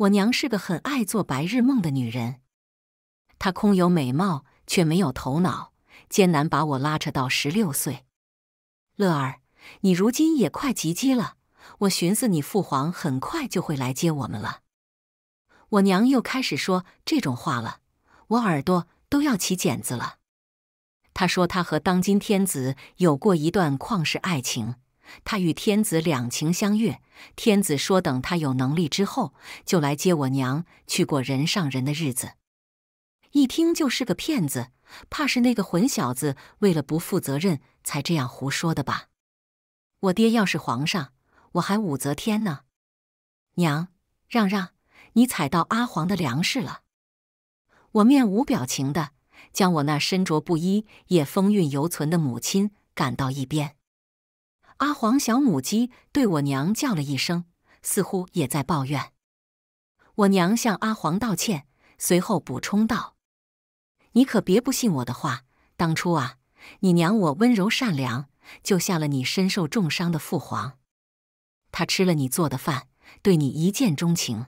我娘是个很爱做白日梦的女人，她空有美貌却没有头脑，艰难把我拉扯到十六岁。乐儿，你如今也快及笄了，我寻思你父皇很快就会来接我们了。我娘又开始说这种话了，我耳朵都要起茧子了。她说她和当今天子有过一段旷世爱情。他与天子两情相悦，天子说等他有能力之后就来接我娘去过人上人的日子。一听就是个骗子，怕是那个混小子为了不负责任才这样胡说的吧？我爹要是皇上，我还武则天呢。娘，让让，你踩到阿黄的粮食了。我面无表情的将我那身着布衣也风韵犹存的母亲赶到一边。阿黄小母鸡对我娘叫了一声，似乎也在抱怨。我娘向阿黄道歉，随后补充道：“你可别不信我的话，当初啊，你娘我温柔善良，救下了你身受重伤的父皇。他吃了你做的饭，对你一见钟情。”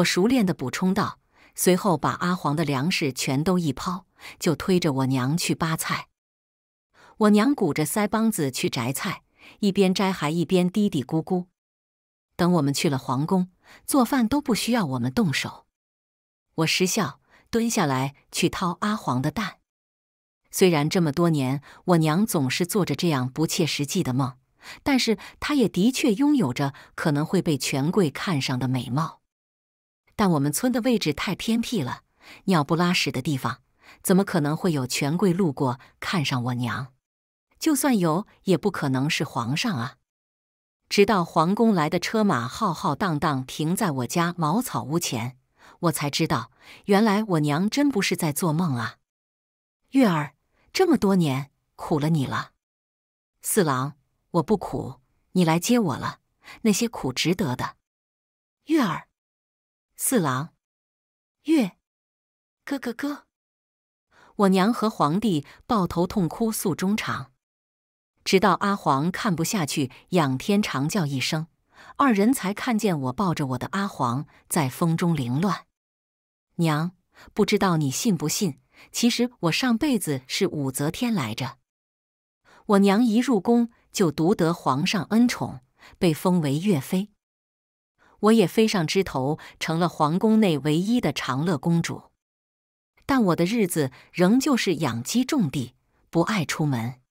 我熟练地补充道，随后把阿黄的粮食全都一抛，就推着我娘去扒菜。我娘鼓着腮帮子去摘菜，一边摘还一边嘀嘀咕咕。等我们去了皇宫，做饭都不需要我们动手。我失笑，蹲下来去掏阿黄的蛋。虽然这么多年，我娘总是做着这样不切实际的梦，但是她也的确拥有着可能会被权贵看上的美貌。但我们村的位置太偏僻了，鸟不拉屎的地方，怎么可能会有权贵路过看上我娘？就算有，也不可能是皇上啊！直到皇宫来的车马浩浩荡荡停在我家茅草屋前，我才知道，原来我娘真不是在做梦啊！月儿，这么多年苦了你了。四郎，我不苦，你来接我了，那些苦值得的。月儿，四郎，月哥哥哥，我娘和皇帝抱头痛哭，诉衷肠。直到阿黄看不下去，仰天长叫一声，二人才看见我抱着我的阿黄在风中凌乱。娘，不知道你信不信，其实我上辈子是武则天来着。我娘一入宫就独得皇上恩宠，被封为岳妃，我也飞上枝头，成了皇宫内唯一的长乐公主。但我的日子仍旧是养鸡种地，不爱出门。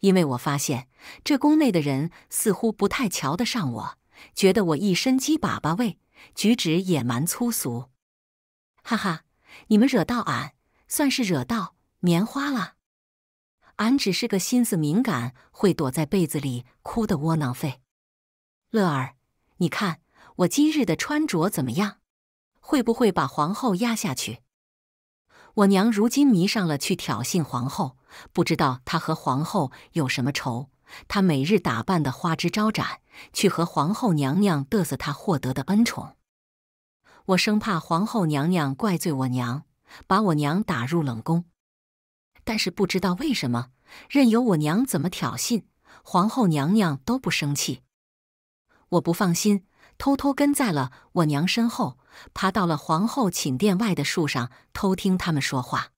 因为我发现这宫内的人似乎不太瞧得上我，觉得我一身鸡粑粑味，举止野蛮粗俗。哈哈，你们惹到俺，算是惹到棉花了。俺只是个心思敏感、会躲在被子里哭的窝囊废。乐儿，你看我今日的穿着怎么样？会不会把皇后压下去？我娘如今迷上了去挑衅皇后。不知道他和皇后有什么仇？他每日打扮得花枝招展，去和皇后娘娘嘚瑟他获得的恩宠。我生怕皇后娘娘怪罪我娘，把我娘打入冷宫。但是不知道为什么，任由我娘怎么挑衅，皇后娘娘都不生气。我不放心，偷偷跟在了我娘身后，爬到了皇后寝殿外的树上，偷听他们说话。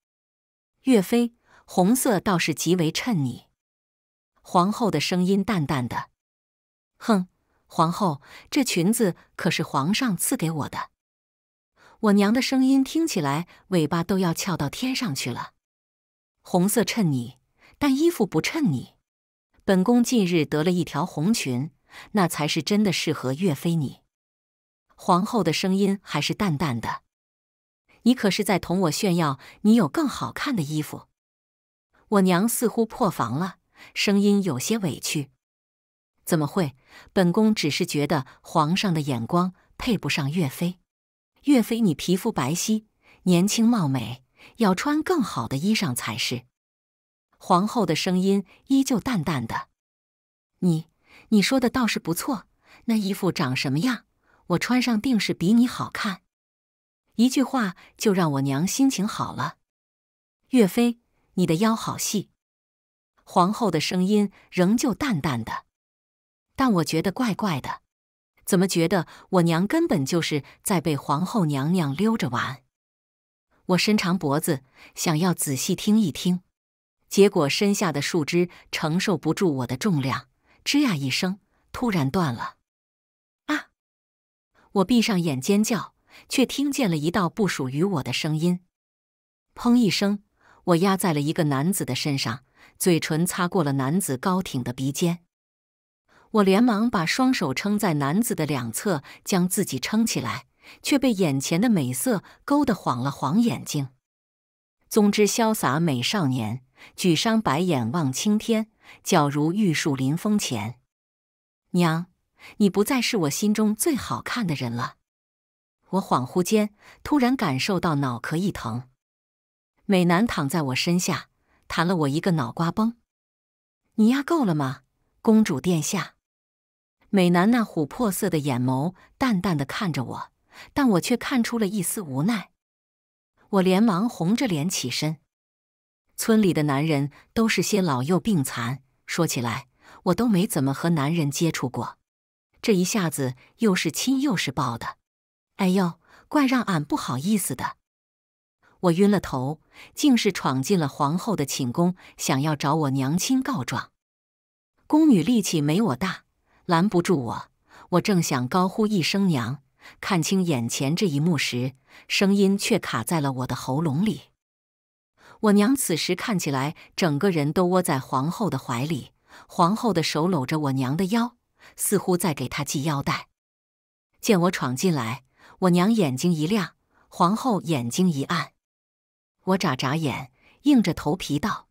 岳飞。红色倒是极为衬你，皇后的声音淡淡的。哼，皇后，这裙子可是皇上赐给我的。我娘的声音听起来尾巴都要翘到天上去了。红色衬你，但衣服不衬你。本宫近日得了一条红裙，那才是真的适合岳飞你。皇后的声音还是淡淡的。你可是在同我炫耀你有更好看的衣服？我娘似乎破防了，声音有些委屈。怎么会？本宫只是觉得皇上的眼光配不上岳飞。岳飞，你皮肤白皙，年轻貌美，要穿更好的衣裳才是。皇后的声音依旧淡淡的。你，你说的倒是不错。那衣服长什么样？我穿上定是比你好看。一句话就让我娘心情好了。岳飞。你的腰好细，皇后的声音仍旧淡淡的，但我觉得怪怪的，怎么觉得我娘根本就是在被皇后娘娘溜着玩？我伸长脖子想要仔细听一听，结果身下的树枝承受不住我的重量，吱呀一声突然断了。啊！我闭上眼尖叫，却听见了一道不属于我的声音，砰一声。我压在了一个男子的身上，嘴唇擦过了男子高挺的鼻尖，我连忙把双手撑在男子的两侧，将自己撑起来，却被眼前的美色勾得晃了晃眼睛。总之，潇洒美少年，举觞白眼望青天，皎如玉树临风前。娘，你不再是我心中最好看的人了。我恍惚间突然感受到脑壳一疼。美男躺在我身下，弹了我一个脑瓜崩。你压够了吗，公主殿下？美男那琥珀色的眼眸淡淡的看着我，但我却看出了一丝无奈。我连忙红着脸起身。村里的男人都是些老幼病残，说起来我都没怎么和男人接触过，这一下子又是亲又是抱的，哎呦，怪让俺不好意思的。我晕了头，竟是闯进了皇后的寝宫，想要找我娘亲告状。宫女力气没我大，拦不住我。我正想高呼一声“娘”，看清眼前这一幕时，声音却卡在了我的喉咙里。我娘此时看起来整个人都窝在皇后的怀里，皇后的手搂着我娘的腰，似乎在给她系腰带。见我闯进来，我娘眼睛一亮，皇后眼睛一暗。我眨眨眼，硬着头皮道：“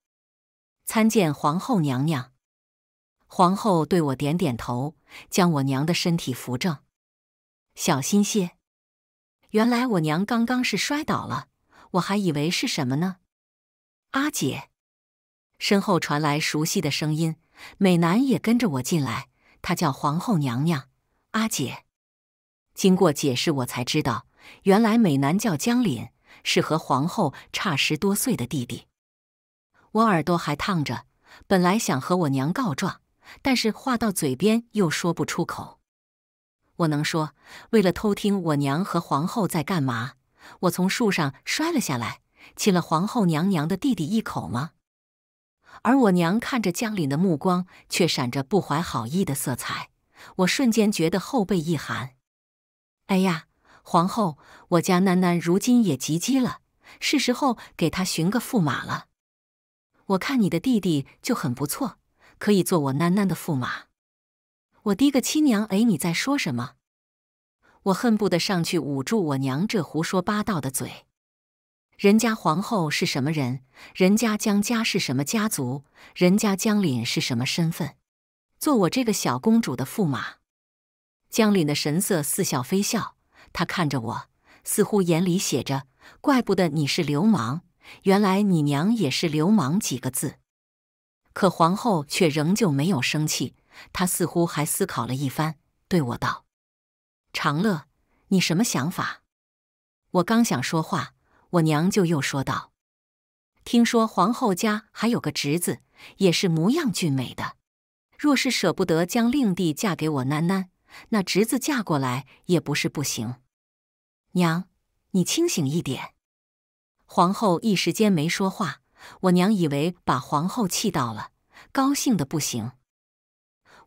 参见皇后娘娘。”皇后对我点点头，将我娘的身体扶正，小心些。原来我娘刚刚是摔倒了，我还以为是什么呢？阿姐，身后传来熟悉的声音，美男也跟着我进来。他叫皇后娘娘，阿姐。经过解释，我才知道，原来美男叫江林。是和皇后差十多岁的弟弟，我耳朵还烫着，本来想和我娘告状，但是话到嘴边又说不出口。我能说，为了偷听我娘和皇后在干嘛，我从树上摔了下来，亲了皇后娘娘的弟弟一口吗？而我娘看着江岭的目光却闪着不怀好意的色彩，我瞬间觉得后背一寒。哎呀！皇后，我家囡囡如今也及笄了，是时候给她寻个驸马了。我看你的弟弟就很不错，可以做我囡囡的驸马。我滴个亲娘，哎，你在说什么？我恨不得上去捂住我娘这胡说八道的嘴。人家皇后是什么人？人家江家是什么家族？人家江凛是什么身份？做我这个小公主的驸马？江凛的神色似笑非笑。他看着我，似乎眼里写着“怪不得你是流氓，原来你娘也是流氓”几个字。可皇后却仍旧没有生气，她似乎还思考了一番，对我道：“长乐，你什么想法？”我刚想说话，我娘就又说道：“听说皇后家还有个侄子，也是模样俊美的。若是舍不得将令弟嫁给我囡囡，那侄子嫁过来也不是不行。”娘，你清醒一点！皇后一时间没说话，我娘以为把皇后气到了，高兴的不行。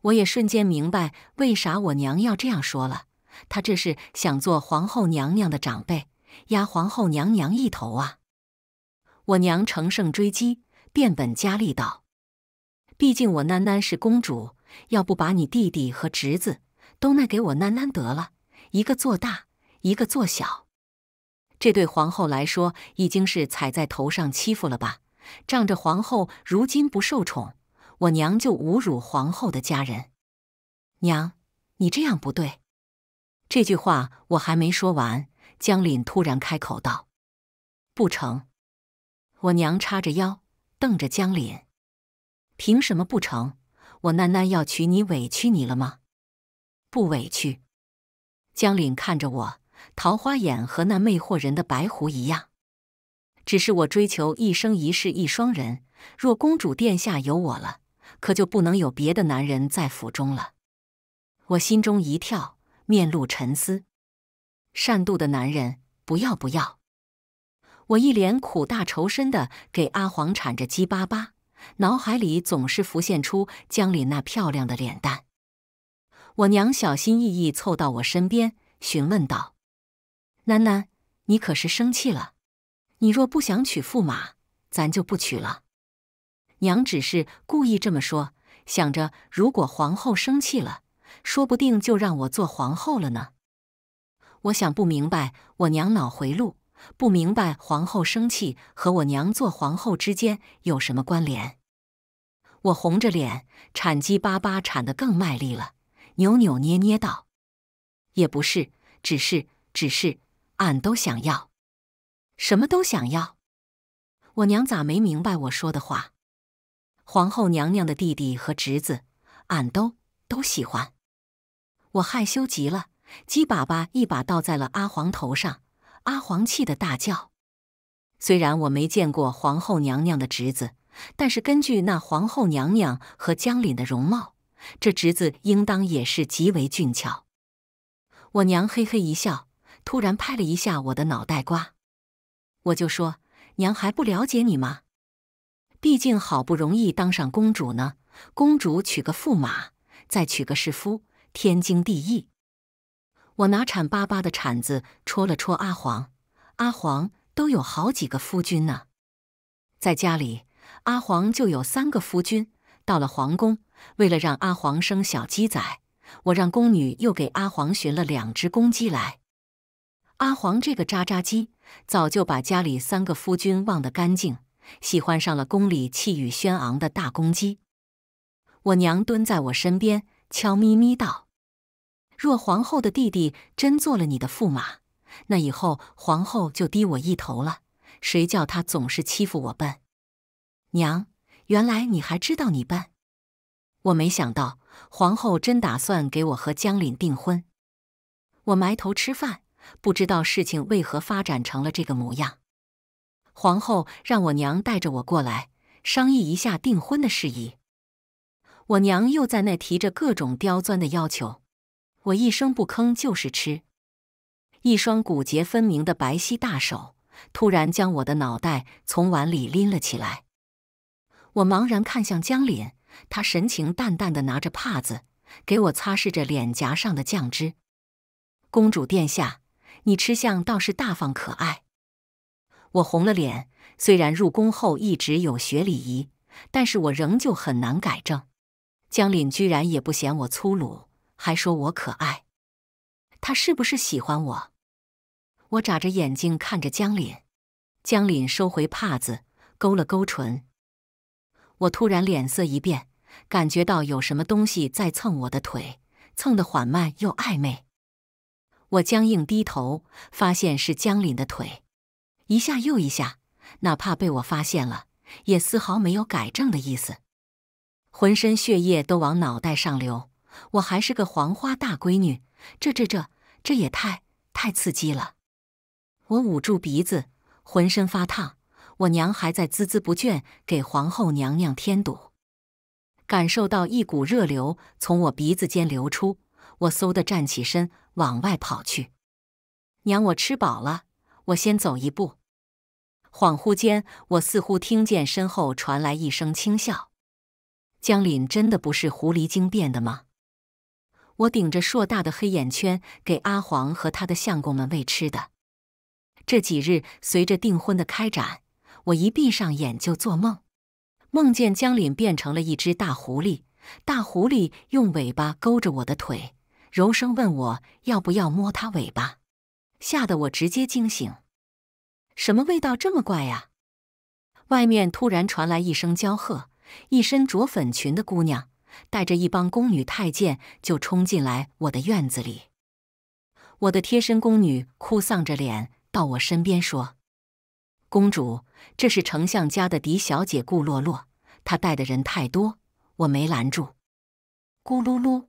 我也瞬间明白为啥我娘要这样说了，她这是想做皇后娘娘的长辈，压皇后娘娘一头啊！我娘乘胜追击，变本加厉道：“毕竟我囡囡是公主，要不把你弟弟和侄子都那给我囡囡得了，一个做大。”一个做小，这对皇后来说已经是踩在头上欺负了吧？仗着皇后如今不受宠，我娘就侮辱皇后的家人？娘，你这样不对。这句话我还没说完，江凛突然开口道：“不成！”我娘叉着腰，瞪着江凛：“凭什么不成？我囡囡要娶你，委屈你了吗？不委屈。”江凛看着我。桃花眼和那魅惑人的白狐一样，只是我追求一生一世一双人。若公主殿下有我了，可就不能有别的男人在府中了。我心中一跳，面露沉思。善妒的男人，不要不要！我一脸苦大仇深的给阿黄铲着鸡巴巴，脑海里总是浮现出江里那漂亮的脸蛋。我娘小心翼翼凑到我身边，询问道。楠楠，你可是生气了？你若不想娶驸马，咱就不娶了。娘只是故意这么说，想着如果皇后生气了，说不定就让我做皇后了呢。我想不明白我娘脑回路，不明白皇后生气和我娘做皇后之间有什么关联。我红着脸，产鸡巴巴产的更卖力了，扭扭捏捏道：“也不是，只是，只是。”俺都想要，什么都想要。我娘咋没明白我说的话？皇后娘娘的弟弟和侄子，俺都都喜欢。我害羞极了，鸡粑粑一把倒在了阿黄头上。阿黄气得大叫。虽然我没见过皇后娘娘的侄子，但是根据那皇后娘娘和江岭的容貌，这侄子应当也是极为俊俏。我娘嘿嘿一笑。突然拍了一下我的脑袋瓜，我就说：“娘还不了解你吗？毕竟好不容易当上公主呢，公主娶个驸马，再娶个世夫，天经地义。”我拿铲巴巴的铲子戳了戳阿黄，阿黄都有好几个夫君呢。在家里，阿黄就有三个夫君；到了皇宫，为了让阿黄生小鸡仔，我让宫女又给阿黄寻了两只公鸡来。阿黄这个渣渣鸡，早就把家里三个夫君忘得干净，喜欢上了宫里气宇轩昂的大公鸡。我娘蹲在我身边，悄咪咪道：“若皇后的弟弟真做了你的驸马，那以后皇后就低我一头了。谁叫他总是欺负我笨？”娘，原来你还知道你笨！我没想到皇后真打算给我和江岭订婚。我埋头吃饭。不知道事情为何发展成了这个模样。皇后让我娘带着我过来商议一下订婚的事宜。我娘又在那提着各种刁钻的要求，我一声不吭就是吃。一双骨节分明的白皙大手突然将我的脑袋从碗里拎了起来。我茫然看向江林，他神情淡淡的拿着帕子给我擦拭着脸颊上的酱汁。公主殿下。你吃相倒是大方可爱，我红了脸。虽然入宫后一直有学礼仪，但是我仍旧很难改正。江岭居然也不嫌我粗鲁，还说我可爱。他是不是喜欢我？我眨着眼睛看着江岭，江岭收回帕子，勾了勾唇。我突然脸色一变，感觉到有什么东西在蹭我的腿，蹭得缓慢又暧昧。我僵硬低头，发现是江林的腿，一下又一下，哪怕被我发现了，也丝毫没有改正的意思。浑身血液都往脑袋上流，我还是个黄花大闺女，这这这，这也太太刺激了！我捂住鼻子，浑身发烫。我娘还在孜孜不倦给皇后娘娘添堵，感受到一股热流从我鼻子间流出。我嗖的站起身，往外跑去。娘，我吃饱了，我先走一步。恍惚间，我似乎听见身后传来一声轻笑。江凛真的不是狐狸精变的吗？我顶着硕大的黑眼圈，给阿黄和他的相公们喂吃的。这几日，随着订婚的开展，我一闭上眼就做梦，梦见江凛变成了一只大狐狸，大狐狸用尾巴勾着我的腿。柔声问我要不要摸它尾巴，吓得我直接惊醒。什么味道这么怪呀？外面突然传来一声娇喝，一身着粉裙的姑娘带着一帮宫女太监就冲进来我的院子里。我的贴身宫女哭丧着脸到我身边说：“公主，这是丞相家的嫡小姐顾洛洛，她带的人太多，我没拦住。”咕噜噜。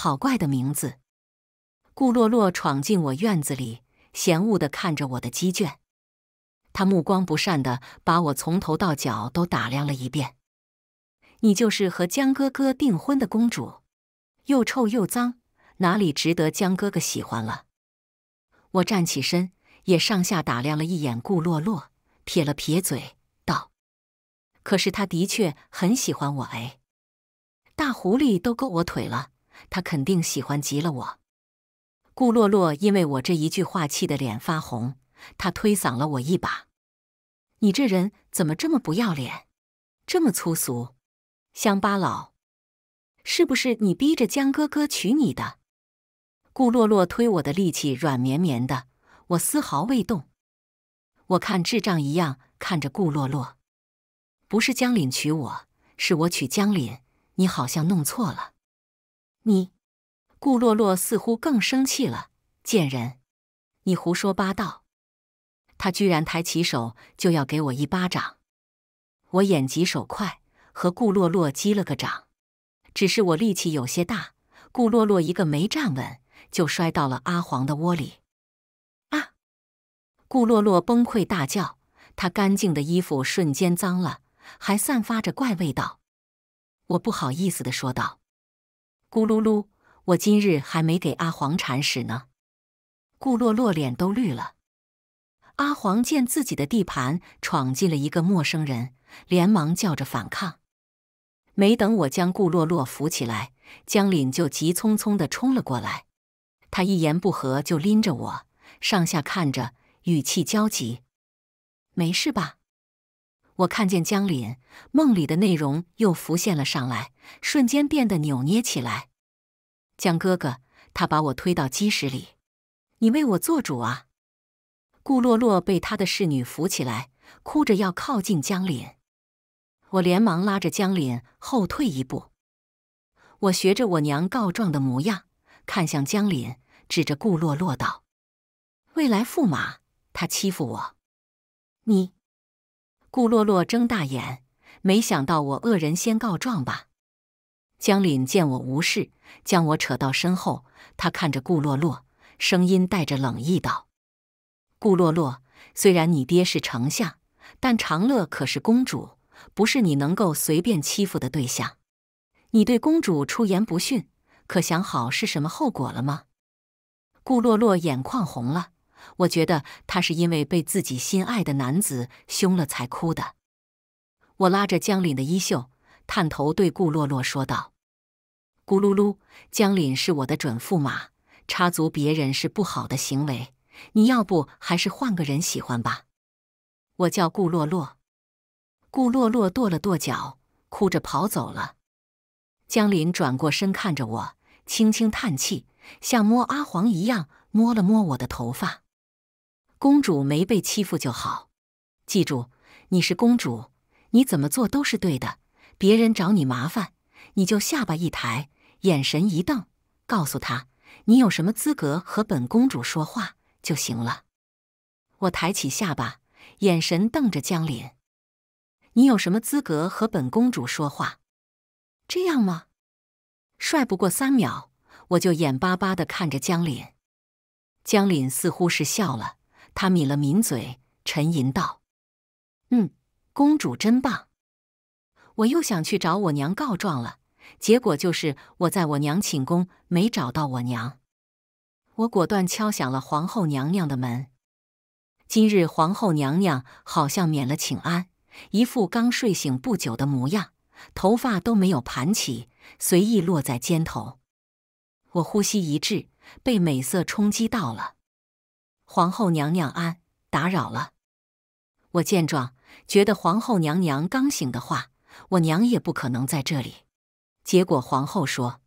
好怪的名字！顾洛洛闯进我院子里，嫌恶的看着我的鸡圈，他目光不善的把我从头到脚都打量了一遍。你就是和江哥哥订婚的公主，又臭又脏，哪里值得江哥哥喜欢了？我站起身，也上下打量了一眼顾洛洛，撇了撇嘴，道：“可是他的确很喜欢我哎，大狐狸都勾我腿了。”他肯定喜欢极了我。顾洛洛因为我这一句话气得脸发红，他推搡了我一把：“你这人怎么这么不要脸，这么粗俗，乡巴佬？是不是你逼着江哥哥娶你的？”顾洛洛推我的力气软绵绵的，我丝毫未动。我看智障一样看着顾洛洛：“不是江岭娶我，是我娶江岭。你好像弄错了。”你，顾洛洛似乎更生气了。贱人，你胡说八道！他居然抬起手就要给我一巴掌，我眼疾手快，和顾洛洛击了个掌。只是我力气有些大，顾洛洛一个没站稳，就摔到了阿黄的窝里。啊！顾洛洛崩溃大叫，他干净的衣服瞬间脏了，还散发着怪味道。我不好意思的说道。咕噜噜！我今日还没给阿黄铲屎呢。顾洛洛脸都绿了。阿黄见自己的地盘闯进了一个陌生人，连忙叫着反抗。没等我将顾洛洛扶起来，江岭就急匆匆的冲了过来。他一言不合就拎着我，上下看着，语气焦急：“没事吧？”我看见江岭梦里的内容又浮现了上来。瞬间变得扭捏起来。江哥哥，他把我推到基石里，你为我做主啊！顾洛洛被他的侍女扶起来，哭着要靠近江林。我连忙拉着江林后退一步。我学着我娘告状的模样，看向江林，指着顾洛洛道：“未来驸马，他欺负我。”你，顾洛洛睁大眼，没想到我恶人先告状吧？江林见我无事，将我扯到身后。他看着顾洛洛，声音带着冷意道：“顾洛洛，虽然你爹是丞相，但长乐可是公主，不是你能够随便欺负的对象。你对公主出言不逊，可想好是什么后果了吗？”顾洛洛眼眶红了，我觉得她是因为被自己心爱的男子凶了才哭的。我拉着江凛的衣袖。探头对顾洛洛说道：“咕噜噜，江林是我的准驸马，插足别人是不好的行为。你要不还是换个人喜欢吧。”我叫顾洛洛。顾洛洛跺了跺脚，哭着跑走了。江林转过身看着我，轻轻叹气，像摸阿黄一样摸了摸我的头发。公主没被欺负就好。记住，你是公主，你怎么做都是对的。别人找你麻烦，你就下巴一抬，眼神一瞪，告诉他你有什么资格和本公主说话就行了。我抬起下巴，眼神瞪着江林：“你有什么资格和本公主说话？”这样吗？帅不过三秒，我就眼巴巴的看着江林。江林似乎是笑了，他抿了抿嘴，沉吟道：“嗯，公主真棒。”我又想去找我娘告状了，结果就是我在我娘寝宫没找到我娘。我果断敲响了皇后娘娘的门。今日皇后娘娘好像免了请安，一副刚睡醒不久的模样，头发都没有盘起，随意落在肩头。我呼吸一滞，被美色冲击到了。皇后娘娘安，打扰了。我见状，觉得皇后娘娘刚醒的话。我娘也不可能在这里。结果皇后说：“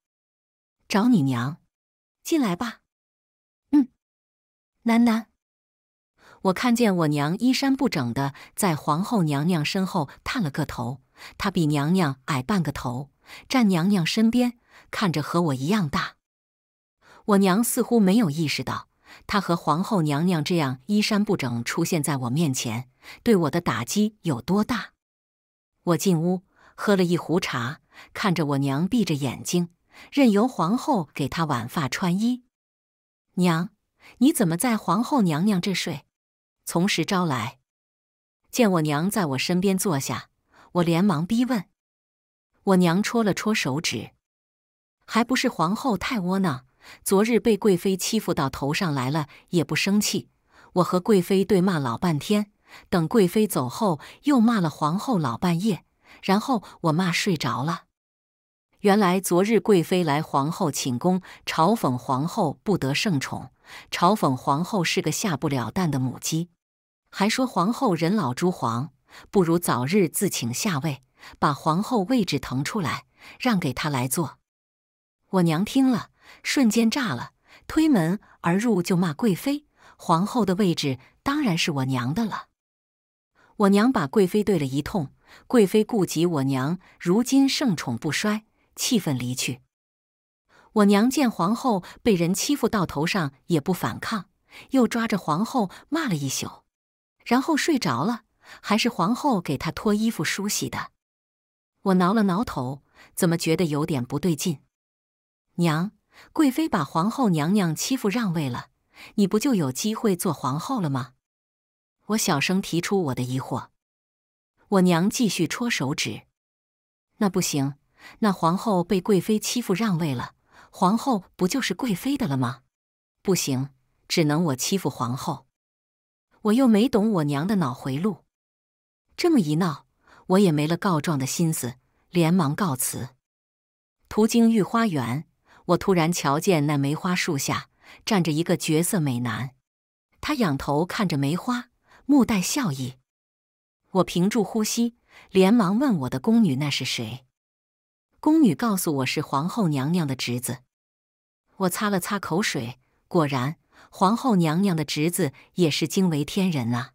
找你娘，进来吧。”嗯，囡囡，我看见我娘衣衫不整的在皇后娘娘身后探了个头，她比娘娘矮半个头，站娘娘身边，看着和我一样大。我娘似乎没有意识到，她和皇后娘娘这样衣衫不整出现在我面前，对我的打击有多大。我进屋喝了一壶茶，看着我娘闭着眼睛，任由皇后给她挽发穿衣。娘，你怎么在皇后娘娘这睡？从实招来！见我娘在我身边坐下，我连忙逼问。我娘戳了戳手指，还不是皇后太窝囊，昨日被贵妃欺负到头上来了，也不生气。我和贵妃对骂老半天。等贵妃走后，又骂了皇后老半夜，然后我骂睡着了。原来昨日贵妃来皇后寝宫，嘲讽皇后不得圣宠，嘲讽皇后是个下不了蛋的母鸡，还说皇后人老珠黄，不如早日自请下位，把皇后位置腾出来，让给她来做。我娘听了，瞬间炸了，推门而入就骂贵妃：“皇后的位置当然是我娘的了。”我娘把贵妃对了一通，贵妃顾及我娘如今盛宠不衰，气愤离去。我娘见皇后被人欺负到头上也不反抗，又抓着皇后骂了一宿，然后睡着了。还是皇后给她脱衣服梳洗的。我挠了挠头，怎么觉得有点不对劲？娘，贵妃把皇后娘娘欺负让位了，你不就有机会做皇后了吗？我小声提出我的疑惑，我娘继续戳手指。那不行，那皇后被贵妃欺负让位了，皇后不就是贵妃的了吗？不行，只能我欺负皇后。我又没懂我娘的脑回路。这么一闹，我也没了告状的心思，连忙告辞。途经御花园，我突然瞧见那梅花树下站着一个绝色美男，他仰头看着梅花。目带笑意，我屏住呼吸，连忙问我的宫女：“那是谁？”宫女告诉我是皇后娘娘的侄子。我擦了擦口水，果然皇后娘娘的侄子也是惊为天人啊！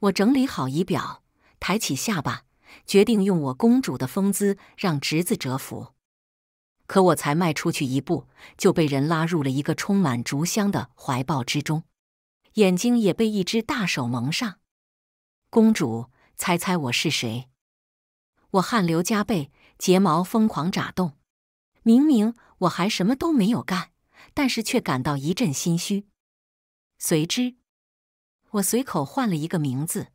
我整理好仪表，抬起下巴，决定用我公主的风姿让侄子折服。可我才迈出去一步，就被人拉入了一个充满竹香的怀抱之中。眼睛也被一只大手蒙上。公主，猜猜我是谁？我汗流浃背，睫毛疯狂眨动。明明我还什么都没有干，但是却感到一阵心虚。随之，我随口换了一个名字。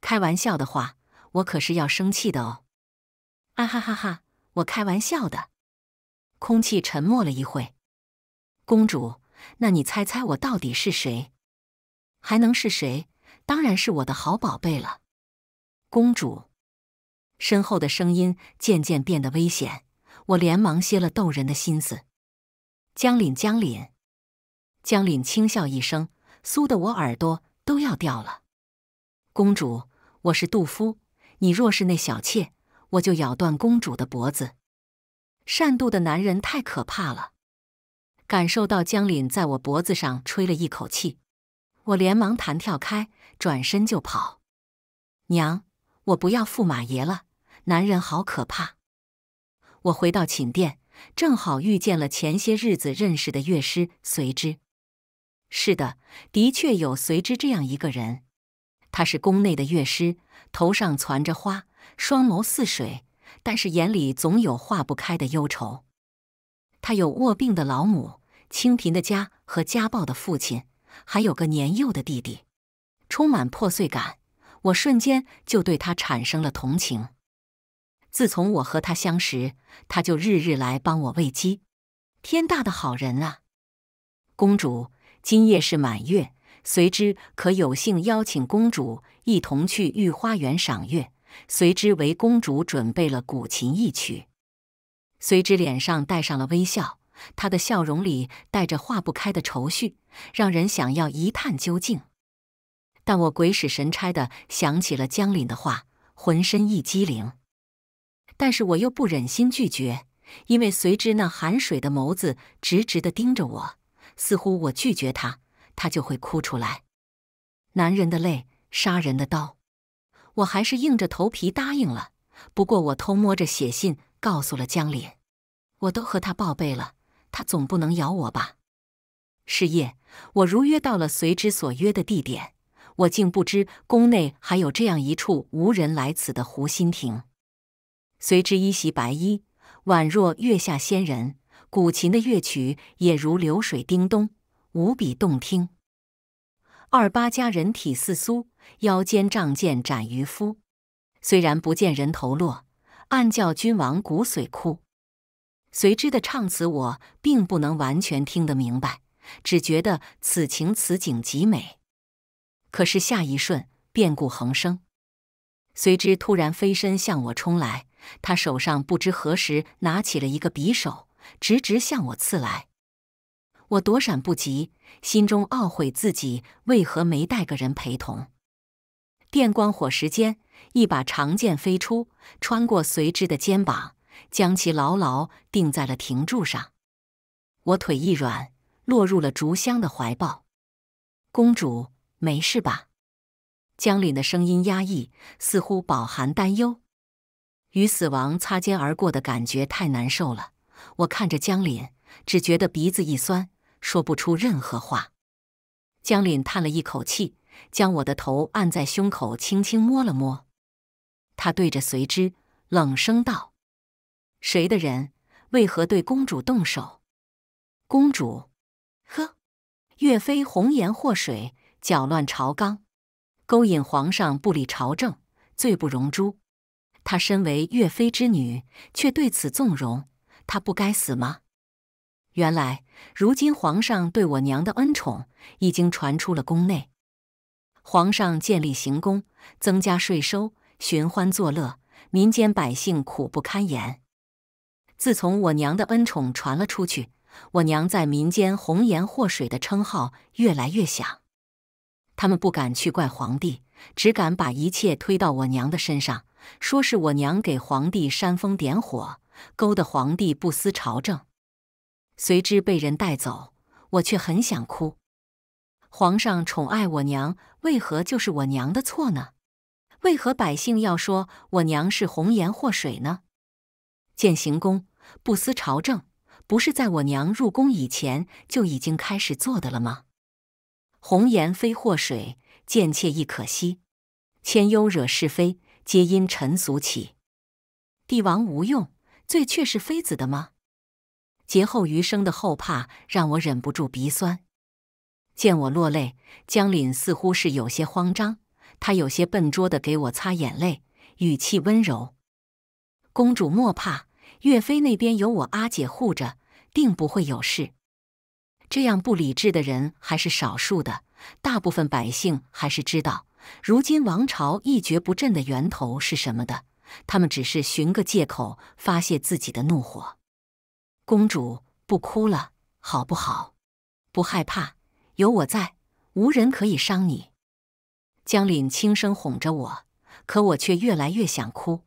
开玩笑的话，我可是要生气的哦！啊哈哈哈！我开玩笑的。空气沉默了一会。公主，那你猜猜我到底是谁？还能是谁？当然是我的好宝贝了，公主。身后的声音渐渐变得危险，我连忙歇了逗人的心思。江凛，江凛，江凛轻笑一声，酥的我耳朵都要掉了。公主，我是杜夫，你若是那小妾，我就咬断公主的脖子。善妒的男人太可怕了。感受到江凛在我脖子上吹了一口气。我连忙弹跳开，转身就跑。娘，我不要驸马爷了，男人好可怕！我回到寝殿，正好遇见了前些日子认识的乐师随之。是的，的确有随之这样一个人。他是宫内的乐师，头上攒着花，双眸似水，但是眼里总有化不开的忧愁。他有卧病的老母，清贫的家和家暴的父亲。还有个年幼的弟弟，充满破碎感。我瞬间就对他产生了同情。自从我和他相识，他就日日来帮我喂鸡，天大的好人啊！公主，今夜是满月，随之可有幸邀请公主一同去御花园赏月，随之为公主准备了古琴一曲，随之脸上带上了微笑。他的笑容里带着化不开的愁绪，让人想要一探究竟。但我鬼使神差的想起了江林的话，浑身一激灵。但是我又不忍心拒绝，因为随之那含水的眸子直直的盯着我，似乎我拒绝他，他就会哭出来。男人的泪，杀人的刀。我还是硬着头皮答应了。不过我偷摸着写信告诉了江林，我都和他报备了。他总不能咬我吧？是夜，我如约到了随之所约的地点。我竟不知宫内还有这样一处无人来此的湖心亭。随之，一袭白衣，宛若月下仙人。古琴的乐曲也如流水叮咚，无比动听。二八佳人体似酥，腰间仗剑斩渔夫。虽然不见人头落，暗叫君王骨髓枯。随之的唱词我并不能完全听得明白，只觉得此情此景极美。可是下一瞬变故横生，随之突然飞身向我冲来，他手上不知何时拿起了一个匕首，直直向我刺来。我躲闪不及，心中懊悔自己为何没带个人陪同。电光火石间，一把长剑飞出，穿过随之的肩膀。将其牢牢钉在了亭柱上，我腿一软，落入了竹香的怀抱。公主没事吧？江岭的声音压抑，似乎饱含担忧。与死亡擦肩而过的感觉太难受了。我看着江岭，只觉得鼻子一酸，说不出任何话。江岭叹了一口气，将我的头按在胸口，轻轻摸了摸。他对着随之冷声道。谁的人？为何对公主动手？公主，呵！岳飞红颜祸水，搅乱朝纲，勾引皇上不理朝政，罪不容诛。她身为岳飞之女，却对此纵容，她不该死吗？原来，如今皇上对我娘的恩宠已经传出了宫内。皇上建立行宫，增加税收，寻欢作乐，民间百姓苦不堪言。自从我娘的恩宠传了出去，我娘在民间“红颜祸水”的称号越来越响。他们不敢去怪皇帝，只敢把一切推到我娘的身上，说是我娘给皇帝煽风点火，勾得皇帝不思朝政。随之被人带走，我却很想哭。皇上宠爱我娘，为何就是我娘的错呢？为何百姓要说我娘是红颜祸水呢？建行宫。不思朝政，不是在我娘入宫以前就已经开始做的了吗？红颜非祸水，见妾亦可惜，千忧惹是非，皆因尘俗起。帝王无用，罪却是妃子的吗？劫后余生的后怕让我忍不住鼻酸，见我落泪，江凛似乎是有些慌张，他有些笨拙的给我擦眼泪，语气温柔：“公主莫怕。”岳飞那边有我阿姐护着，定不会有事。这样不理智的人还是少数的，大部分百姓还是知道如今王朝一蹶不振的源头是什么的。他们只是寻个借口发泄自己的怒火。公主，不哭了，好不好？不害怕，有我在，无人可以伤你。江岭轻声哄着我，可我却越来越想哭。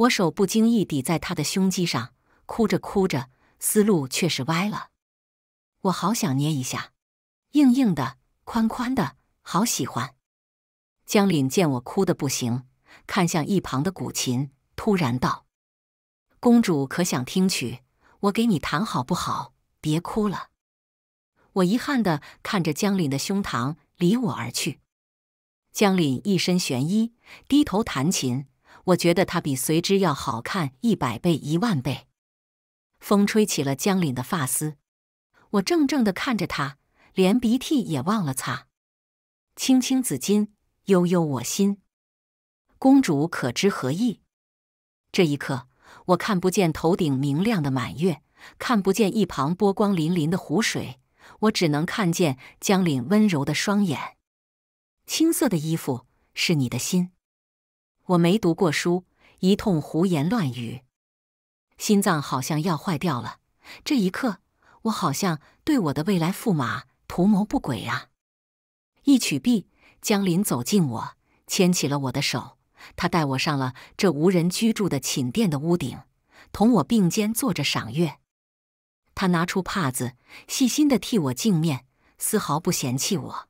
我手不经意抵在他的胸肌上，哭着哭着，思路却是歪了。我好想捏一下，硬硬的，宽宽的，好喜欢。江岭见我哭的不行，看向一旁的古琴，突然道：“公主可想听曲？我给你弹好不好？别哭了。”我遗憾的看着江岭的胸膛离我而去。江岭一身玄衣，低头弹琴。我觉得她比随之要好看一百倍、一万倍。风吹起了江岭的发丝，我怔怔的看着她，连鼻涕也忘了擦。青青子衿，悠悠我心。公主可知何意？这一刻，我看不见头顶明亮的满月，看不见一旁波光粼粼的湖水，我只能看见江岭温柔的双眼。青色的衣服是你的心。我没读过书，一通胡言乱语。心脏好像要坏掉了。这一刻，我好像对我的未来驸马图谋不轨啊！一曲毕，江林走近我，牵起了我的手。他带我上了这无人居住的寝殿的屋顶，同我并肩坐着赏月。他拿出帕子，细心地替我净面，丝毫不嫌弃我。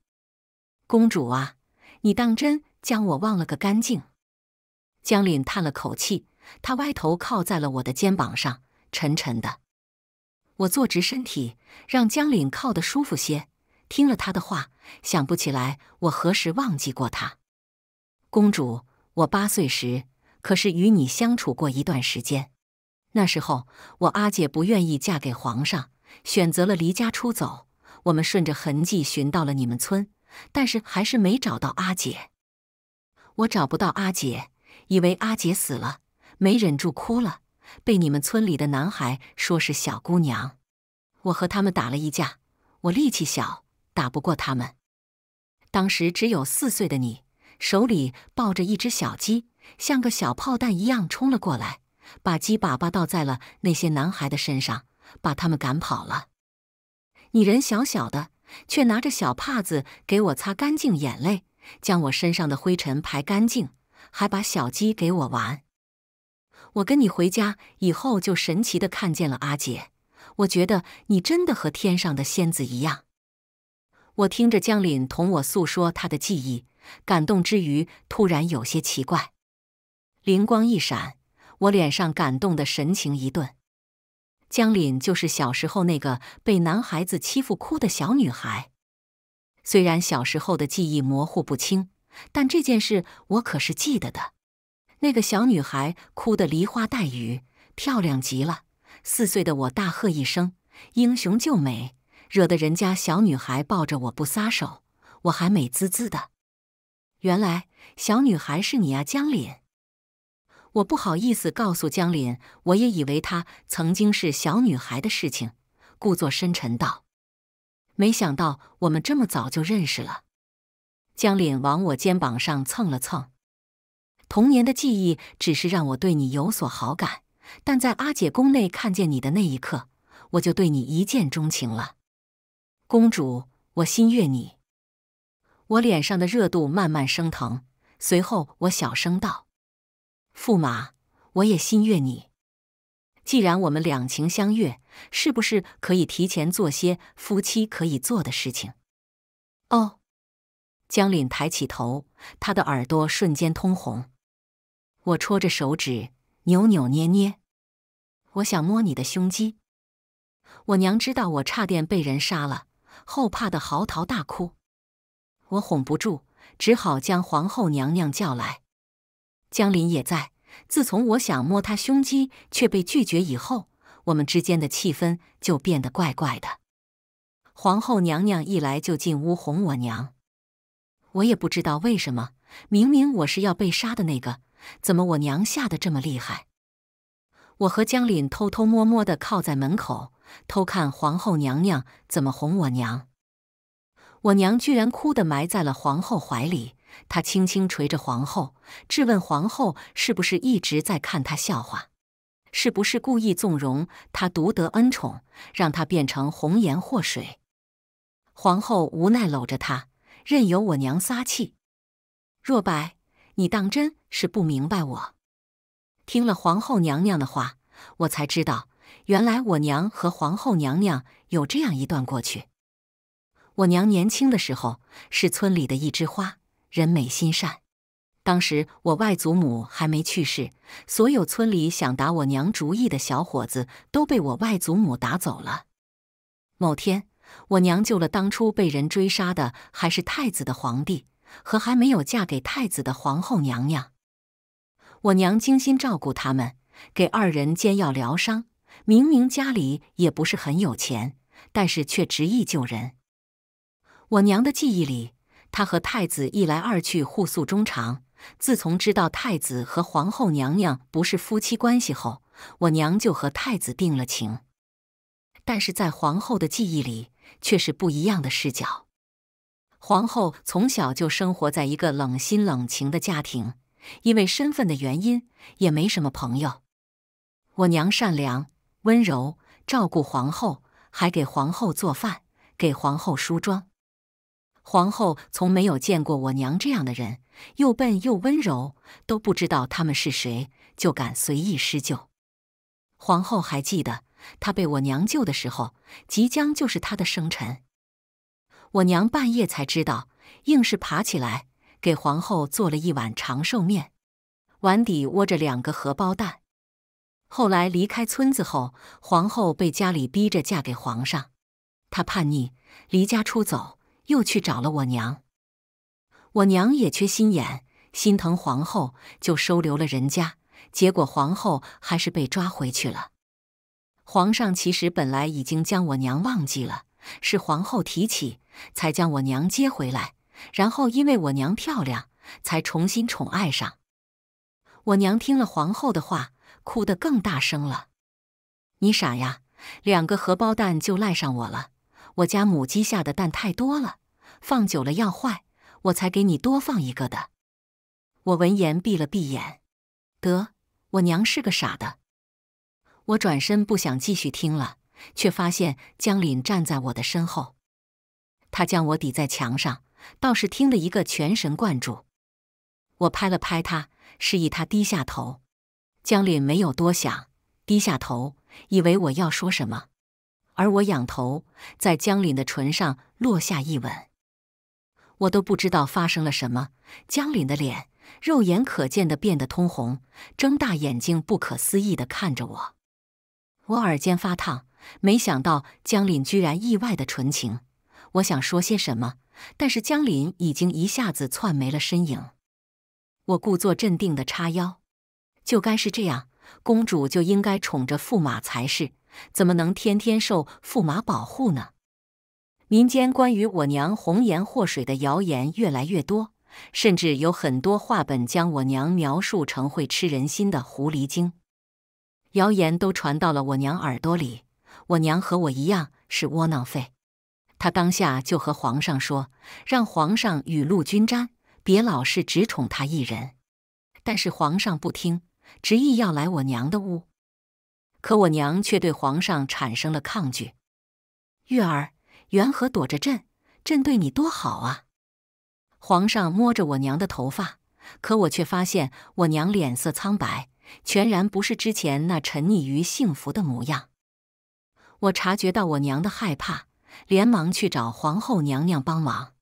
公主啊，你当真将我忘了个干净？江岭叹了口气，他歪头靠在了我的肩膀上，沉沉的。我坐直身体，让江岭靠得舒服些。听了他的话，想不起来我何时忘记过他。公主，我八岁时可是与你相处过一段时间。那时候我阿姐不愿意嫁给皇上，选择了离家出走。我们顺着痕迹寻到了你们村，但是还是没找到阿姐。我找不到阿姐。以为阿姐死了，没忍住哭了，被你们村里的男孩说是小姑娘。我和他们打了一架，我力气小，打不过他们。当时只有四岁的你，手里抱着一只小鸡，像个小炮弹一样冲了过来，把鸡粑粑倒在了那些男孩的身上，把他们赶跑了。你人小小的，却拿着小帕子给我擦干净眼泪，将我身上的灰尘排干净。还把小鸡给我玩，我跟你回家以后，就神奇的看见了阿姐。我觉得你真的和天上的仙子一样。我听着江林同我诉说他的记忆，感动之余，突然有些奇怪，灵光一闪，我脸上感动的神情一顿。江林就是小时候那个被男孩子欺负哭的小女孩，虽然小时候的记忆模糊不清。但这件事我可是记得的。那个小女孩哭得梨花带雨，漂亮极了。四岁的我大喝一声：“英雄救美”，惹得人家小女孩抱着我不撒手，我还美滋滋的。原来小女孩是你啊，江林！我不好意思告诉江林，我也以为他曾经是小女孩的事情，故作深沉道：“没想到我们这么早就认识了。”将脸往我肩膀上蹭了蹭，童年的记忆只是让我对你有所好感，但在阿姐宫内看见你的那一刻，我就对你一见钟情了。公主，我心悦你。我脸上的热度慢慢升腾，随后我小声道：“驸马，我也心悦你。既然我们两情相悦，是不是可以提前做些夫妻可以做的事情？”哦。江林抬起头，他的耳朵瞬间通红。我戳着手指，扭扭捏捏，我想摸你的胸肌。我娘知道我差点被人杀了，后怕的嚎啕大哭。我哄不住，只好将皇后娘娘叫来。江林也在。自从我想摸她胸肌却被拒绝以后，我们之间的气氛就变得怪怪的。皇后娘娘一来就进屋哄我娘。我也不知道为什么，明明我是要被杀的那个，怎么我娘吓得这么厉害？我和江凛偷偷摸摸地靠在门口，偷看皇后娘娘怎么哄我娘。我娘居然哭得埋在了皇后怀里，她轻轻捶着皇后，质问皇后是不是一直在看她笑话，是不是故意纵容她独得恩宠，让她变成红颜祸水？皇后无奈搂着她。任由我娘撒气。若白，你当真是不明白我。听了皇后娘娘的话，我才知道，原来我娘和皇后娘娘有这样一段过去。我娘年轻的时候是村里的一枝花，人美心善。当时我外祖母还没去世，所有村里想打我娘主意的小伙子都被我外祖母打走了。某天。我娘救了当初被人追杀的还是太子的皇帝和还没有嫁给太子的皇后娘娘。我娘精心照顾他们，给二人煎药疗伤。明明家里也不是很有钱，但是却执意救人。我娘的记忆里，她和太子一来二去互诉衷肠。自从知道太子和皇后娘娘不是夫妻关系后，我娘就和太子定了情。但是在皇后的记忆里，却是不一样的视角。皇后从小就生活在一个冷心冷情的家庭，因为身份的原因，也没什么朋友。我娘善良温柔，照顾皇后，还给皇后做饭，给皇后梳妆。皇后从没有见过我娘这样的人，又笨又温柔，都不知道他们是谁，就敢随意施救。皇后还记得。她被我娘救的时候，即将就是她的生辰。我娘半夜才知道，硬是爬起来给皇后做了一碗长寿面，碗底窝着两个荷包蛋。后来离开村子后，皇后被家里逼着嫁给皇上，她叛逆，离家出走，又去找了我娘。我娘也缺心眼，心疼皇后，就收留了人家。结果皇后还是被抓回去了。皇上其实本来已经将我娘忘记了，是皇后提起，才将我娘接回来。然后因为我娘漂亮，才重新宠爱上。我娘听了皇后的话，哭得更大声了。你傻呀，两个荷包蛋就赖上我了。我家母鸡下的蛋太多了，放久了要坏，我才给你多放一个的。我闻言闭了闭眼，得，我娘是个傻的。我转身，不想继续听了，却发现江林站在我的身后。他将我抵在墙上，倒是听了一个全神贯注。我拍了拍他，示意他低下头。江林没有多想，低下头，以为我要说什么。而我仰头，在江林的唇上落下一吻。我都不知道发生了什么，江林的脸肉眼可见的变得通红，睁大眼睛，不可思议的看着我。我耳尖发烫，没想到江林居然意外的纯情。我想说些什么，但是江林已经一下子窜没了身影。我故作镇定的叉腰，就该是这样，公主就应该宠着驸马才是，怎么能天天受驸马保护呢？民间关于我娘红颜祸水的谣言越来越多，甚至有很多话本将我娘描述成会吃人心的狐狸精。谣言都传到了我娘耳朵里，我娘和我一样是窝囊废。她当下就和皇上说，让皇上雨露均沾，别老是只宠她一人。但是皇上不听，执意要来我娘的屋。可我娘却对皇上产生了抗拒。月儿，缘何躲着朕？朕对你多好啊！皇上摸着我娘的头发，可我却发现我娘脸色苍白。全然不是之前那沉溺于幸福的模样。我察觉到我娘的害怕，连忙去找皇后娘娘帮忙。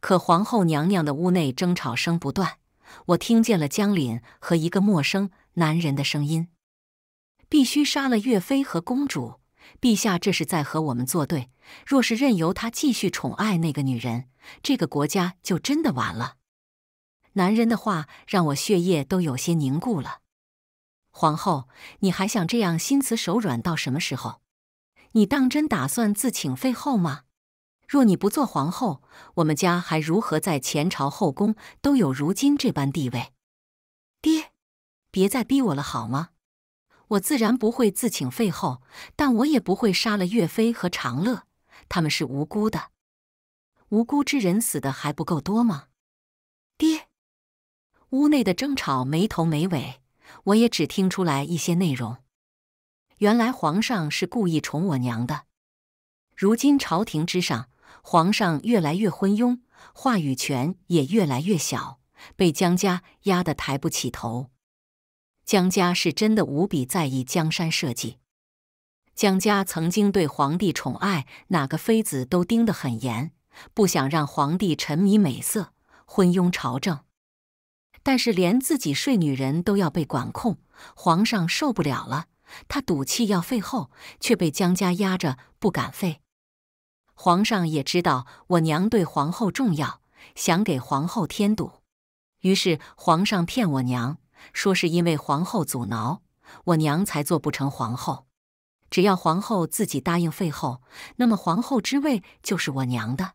可皇后娘娘的屋内争吵声不断，我听见了江凛和一个陌生男人的声音：“必须杀了岳飞和公主，陛下这是在和我们作对。若是任由他继续宠爱那个女人，这个国家就真的完了。”男人的话让我血液都有些凝固了。皇后，你还想这样心慈手软到什么时候？你当真打算自请废后吗？若你不做皇后，我们家还如何在前朝后宫都有如今这般地位？爹，别再逼我了，好吗？我自然不会自请废后，但我也不会杀了岳飞和长乐，他们是无辜的。无辜之人死的还不够多吗？爹，屋内的争吵没头没尾。我也只听出来一些内容。原来皇上是故意宠我娘的。如今朝廷之上，皇上越来越昏庸，话语权也越来越小，被江家压得抬不起头。江家是真的无比在意江山社稷。江家曾经对皇帝宠爱哪个妃子都盯得很严，不想让皇帝沉迷美色，昏庸朝政。但是连自己睡女人都要被管控，皇上受不了了。他赌气要废后，却被江家压着不敢废。皇上也知道我娘对皇后重要，想给皇后添堵，于是皇上骗我娘说是因为皇后阻挠，我娘才做不成皇后。只要皇后自己答应废后，那么皇后之位就是我娘的。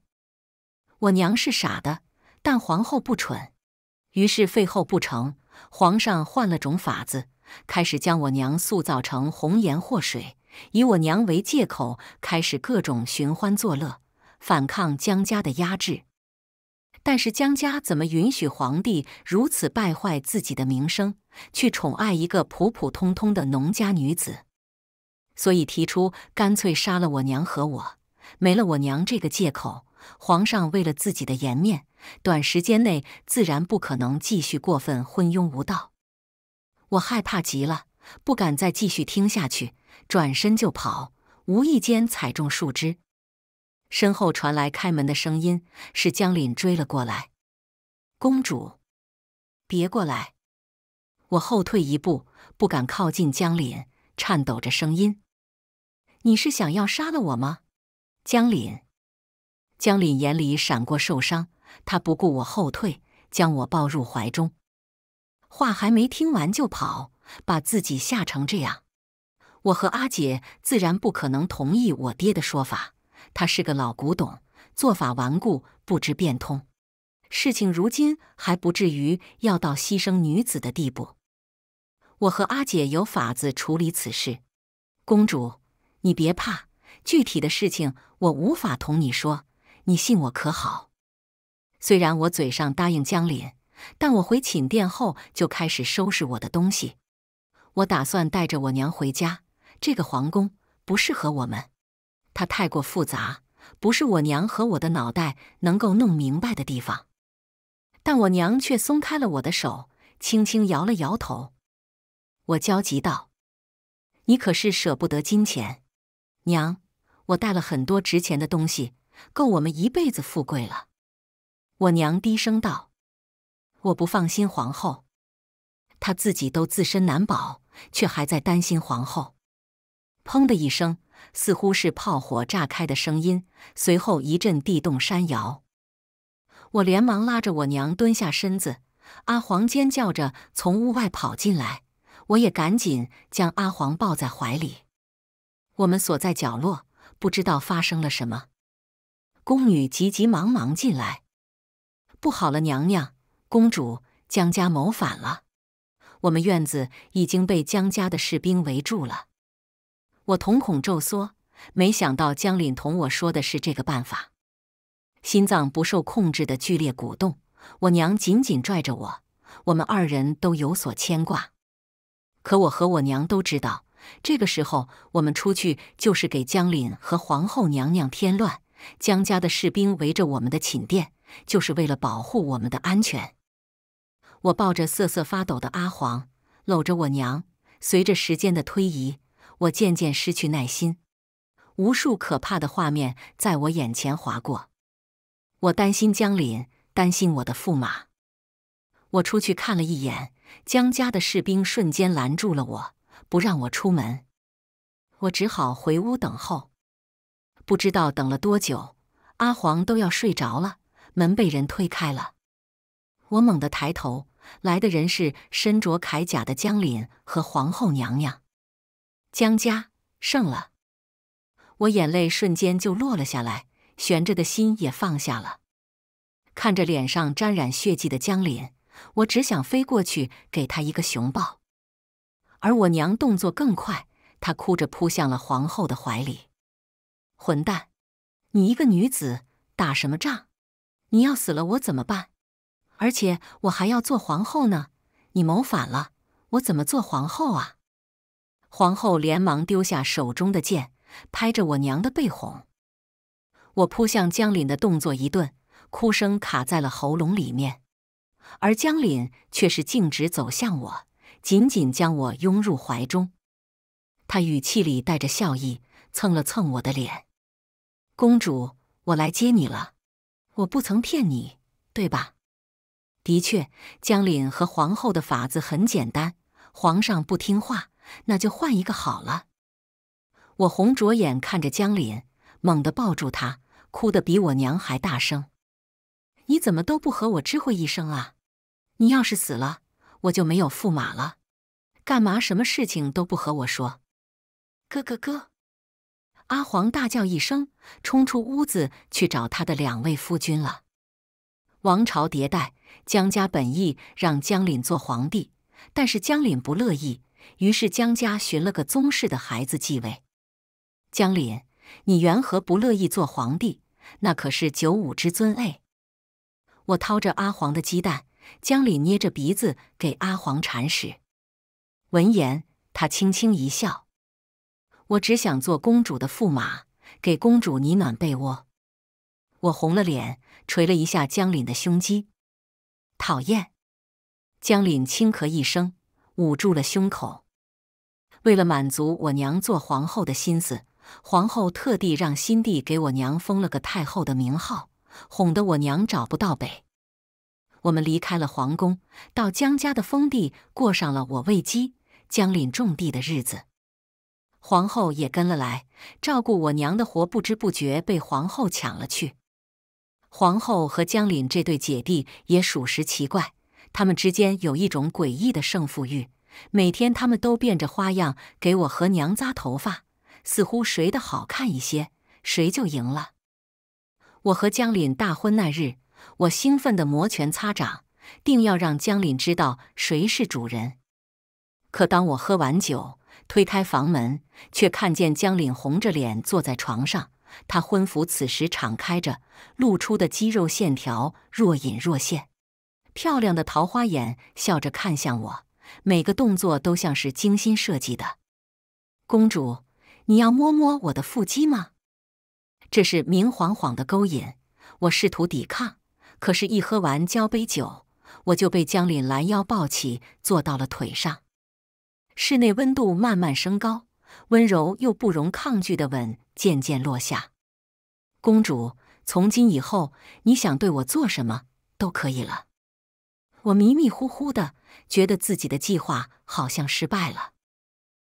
我娘是傻的，但皇后不蠢。于是废后不成，皇上换了种法子，开始将我娘塑造成红颜祸水，以我娘为借口，开始各种寻欢作乐，反抗江家的压制。但是江家怎么允许皇帝如此败坏自己的名声，去宠爱一个普普通通的农家女子？所以提出干脆杀了我娘和我，没了我娘这个借口。皇上为了自己的颜面，短时间内自然不可能继续过分昏庸无道。我害怕极了，不敢再继续听下去，转身就跑，无意间踩中树枝，身后传来开门的声音，是江凛追了过来。公主，别过来！我后退一步，不敢靠近江凛，颤抖着声音：“你是想要杀了我吗？”江凛。江岭眼里闪过受伤，他不顾我后退，将我抱入怀中。话还没听完就跑，把自己吓成这样。我和阿姐自然不可能同意我爹的说法。他是个老古董，做法顽固，不知变通。事情如今还不至于要到牺牲女子的地步。我和阿姐有法子处理此事。公主，你别怕，具体的事情我无法同你说。你信我可好？虽然我嘴上答应江林，但我回寝殿后就开始收拾我的东西。我打算带着我娘回家，这个皇宫不适合我们，它太过复杂，不是我娘和我的脑袋能够弄明白的地方。但我娘却松开了我的手，轻轻摇了摇头。我焦急道：“你可是舍不得金钱？娘，我带了很多值钱的东西。”够我们一辈子富贵了，我娘低声道：“我不放心皇后，她自己都自身难保，却还在担心皇后。”砰的一声，似乎是炮火炸开的声音，随后一阵地动山摇。我连忙拉着我娘蹲下身子，阿黄尖叫着从屋外跑进来，我也赶紧将阿黄抱在怀里。我们锁在角落，不知道发生了什么。宫女急急忙忙进来，不好了！娘娘、公主、江家谋反了！我们院子已经被江家的士兵围住了。我瞳孔骤缩，没想到江岭同我说的是这个办法，心脏不受控制的剧烈鼓动。我娘紧紧拽着我，我们二人都有所牵挂。可我和我娘都知道，这个时候我们出去就是给江岭和皇后娘娘添乱。江家的士兵围着我们的寝殿，就是为了保护我们的安全。我抱着瑟瑟发抖的阿黄，搂着我娘。随着时间的推移，我渐渐失去耐心。无数可怕的画面在我眼前划过。我担心江林，担心我的驸马。我出去看了一眼，江家的士兵瞬间拦住了我，不让我出门。我只好回屋等候。不知道等了多久，阿黄都要睡着了。门被人推开了，我猛地抬头，来的人是身着铠甲的江林和皇后娘娘。江家胜了，我眼泪瞬间就落了下来，悬着的心也放下了。看着脸上沾染血迹的江林，我只想飞过去给他一个熊抱。而我娘动作更快，她哭着扑向了皇后的怀里。混蛋！你一个女子打什么仗？你要死了我怎么办？而且我还要做皇后呢！你谋反了，我怎么做皇后啊？皇后连忙丢下手中的剑，拍着我娘的背哄我。扑向江林的动作一顿，哭声卡在了喉咙里面。而江林却是径直走向我，紧紧将我拥入怀中。他语气里带着笑意，蹭了蹭我的脸。公主，我来接你了，我不曾骗你，对吧？的确，江岭和皇后的法子很简单，皇上不听话，那就换一个好了。我红着眼看着江岭，猛地抱住他，哭得比我娘还大声。你怎么都不和我知会一声啊？你要是死了，我就没有驸马了，干嘛什么事情都不和我说？哥哥哥。阿黄大叫一声，冲出屋子去找他的两位夫君了。王朝迭代，江家本意让江凛做皇帝，但是江凛不乐意，于是江家寻了个宗室的孩子继位。江凛，你缘何不乐意做皇帝？那可是九五之尊哎！我掏着阿黄的鸡蛋，江凛捏着鼻子给阿黄铲屎。闻言，他轻轻一笑。我只想做公主的驸马，给公主你暖被窝。我红了脸，捶了一下江凛的胸肌。讨厌！江凛轻咳一声，捂住了胸口。为了满足我娘做皇后的心思，皇后特地让新帝给我娘封了个太后的名号，哄得我娘找不到北。我们离开了皇宫，到江家的封地，过上了我喂鸡、江凛种地的日子。皇后也跟了来，照顾我娘的活不知不觉被皇后抢了去。皇后和江凛这对姐弟也属实奇怪，他们之间有一种诡异的胜负欲，每天他们都变着花样给我和娘扎头发，似乎谁的好看一些，谁就赢了。我和江凛大婚那日，我兴奋的摩拳擦掌，定要让江凛知道谁是主人。可当我喝完酒，推开房门，却看见江岭红着脸坐在床上，他婚服此时敞开着，露出的肌肉线条若隐若现，漂亮的桃花眼笑着看向我，每个动作都像是精心设计的。公主，你要摸摸我的腹肌吗？这是明晃晃的勾引。我试图抵抗，可是，一喝完交杯酒，我就被江岭拦腰抱起，坐到了腿上。室内温度慢慢升高，温柔又不容抗拒的吻渐渐落下。公主，从今以后，你想对我做什么都可以了。我迷迷糊糊的，觉得自己的计划好像失败了。